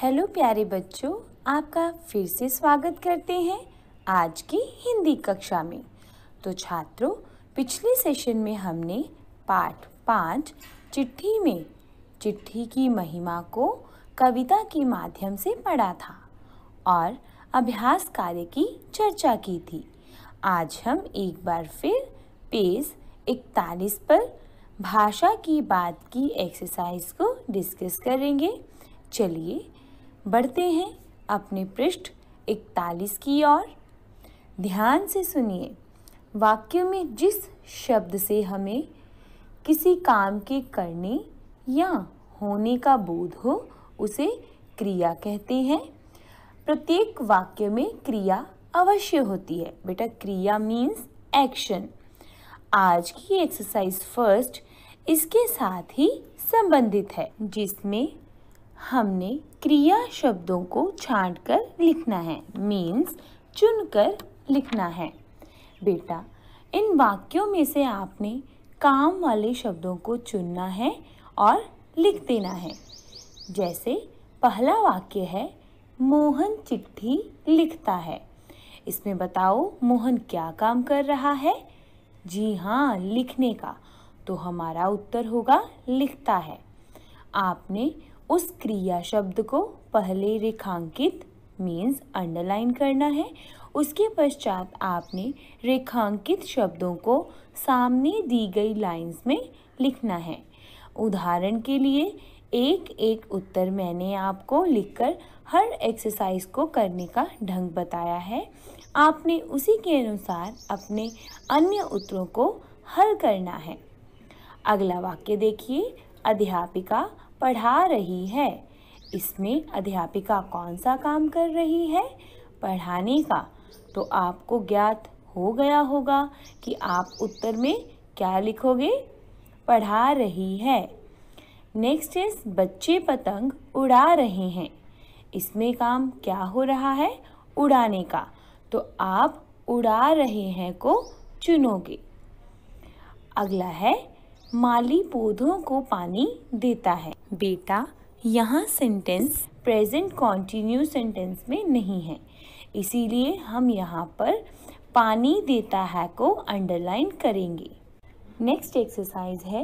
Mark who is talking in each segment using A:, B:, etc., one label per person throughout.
A: hello प्यारे बच्चों आपका फिर से स्वागत करते हैं आज की हिंदी कक्षा में तो छात्रों पिछले सेशन में हमने पाठ पाँच चिट्ठी में चिट्ठी की महिमा को कविता के माध्यम से पढ़ा था और अभ्यास कार्य की चर्चा की थी आज हम एक बार फिर पेज इकतालीस पर भाषा की बात की एक्सरसाइज को डिस्कस करेंगे चलिए बढ़ते हैं अपने पृष्ठ इकतालीस की ओर ध्यान से सुनिए वाक्य में जिस शब्द से हमें किसी काम के करने या होने का बोध हो उसे क्रिया कहते हैं प्रत्येक वाक्य में क्रिया अवश्य होती है बेटा क्रिया मीन्स एक्शन आज की एक्सरसाइज फर्स्ट इसके साथ ही संबंधित है जिसमें हमने क्रिया शब्दों को छाँट कर लिखना है मीन्स चुनकर लिखना है बेटा इन वाक्यों में से आपने काम वाले शब्दों को चुनना है और लिख देना है जैसे पहला वाक्य है मोहन चिट्ठी लिखता है इसमें बताओ मोहन क्या काम कर रहा है जी हाँ लिखने का तो हमारा उत्तर होगा लिखता है आपने उस क्रिया शब्द को पहले रेखांकित मीन्स अंडरलाइन करना है उसके पश्चात आपने रेखांकित शब्दों को सामने दी गई लाइंस में लिखना है उदाहरण के लिए एक एक उत्तर मैंने आपको लिखकर हर एक्सरसाइज को करने का ढंग बताया है आपने उसी के अनुसार अपने अन्य उत्तरों को हल करना है अगला वाक्य देखिए अध्यापिका पढ़ा रही है इसमें अध्यापिका कौन सा काम कर रही है पढ़ाने का तो आपको ज्ञात हो गया होगा कि आप उत्तर में क्या लिखोगे पढ़ा रही है नेक्स्ट इज बच्चे पतंग उड़ा रहे हैं इसमें काम क्या हो रहा है उड़ाने का तो आप उड़ा रहे हैं को चुनोगे अगला है माली पौधों को पानी देता है बेटा यहाँ सेंटेंस प्रेजेंट कॉन्टिन्यू सेंटेंस में नहीं है इसीलिए हम यहाँ पर पानी देता है को अंडरलाइन करेंगे नेक्स्ट एक्सरसाइज है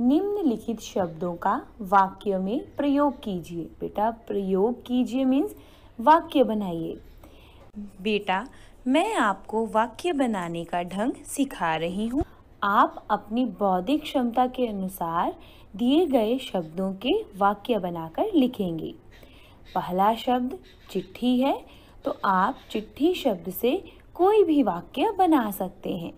A: निम्नलिखित शब्दों का वाक्य में प्रयोग कीजिए बेटा प्रयोग कीजिए मीन्स वाक्य बनाइए बेटा मैं आपको वाक्य बनाने का ढंग सिखा रही हूँ आप अपनी बौद्धिक क्षमता के अनुसार दिए गए शब्दों के वाक्य बनाकर लिखेंगे पहला शब्द चिट्ठी है तो आप चिट्ठी शब्द से कोई भी वाक्य बना सकते हैं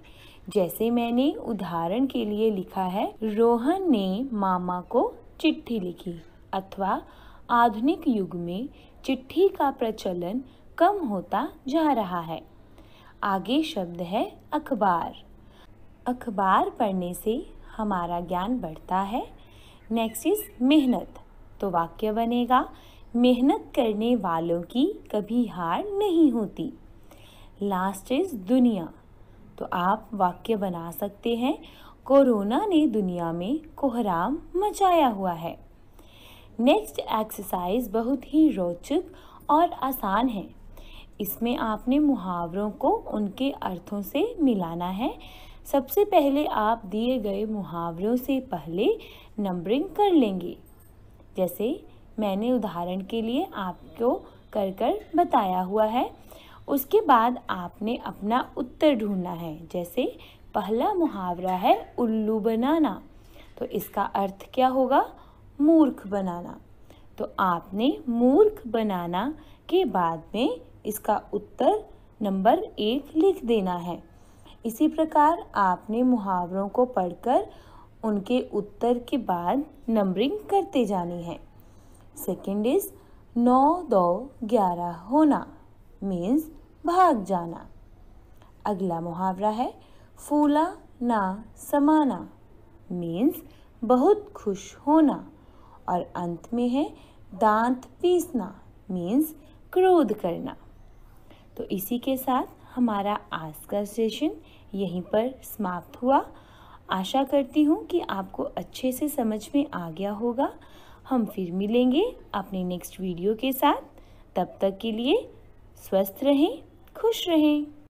A: जैसे मैंने उदाहरण के लिए लिखा है रोहन ने मामा को चिट्ठी लिखी अथवा आधुनिक युग में चिट्ठी का प्रचलन कम होता जा रहा है आगे शब्द है अखबार अखबार पढ़ने से हमारा ज्ञान बढ़ता है नेक्स्ट इज़ मेहनत तो वाक्य बनेगा मेहनत करने वालों की कभी हार नहीं होती लास्ट इज़ दुनिया तो आप वाक्य बना सकते हैं कोरोना ने दुनिया में कोहराम मचाया हुआ है नेक्स्ट एक्सरसाइज बहुत ही रोचक और आसान है इसमें आपने मुहावरों को उनके अर्थों से मिलाना है सबसे पहले आप दिए गए मुहावरों से पहले नंबरिंग कर लेंगे जैसे मैंने उदाहरण के लिए आपको कर कर बताया हुआ है उसके बाद आपने अपना उत्तर ढूंढना है जैसे पहला मुहावरा है उल्लू बनाना तो इसका अर्थ क्या होगा मूर्ख बनाना तो आपने मूर्ख बनाना के बाद में इसका उत्तर नंबर एक लिख देना है इसी प्रकार आपने मुहावरों को पढ़कर उनके उत्तर के बाद नंबरिंग करते जानी है सेकेंड इज नौ दो ग्यारह होना मीन्स भाग जाना अगला मुहावरा है फूला ना समाना मीन्स बहुत खुश होना और अंत में है दांत पीसना मीन्स क्रोध करना तो इसी के साथ हमारा आज का सेशन यहीं पर समाप्त हुआ आशा करती हूँ कि आपको अच्छे से समझ में आ गया होगा हम फिर मिलेंगे अपने नेक्स्ट वीडियो के साथ तब तक के लिए स्वस्थ रहें खुश रहें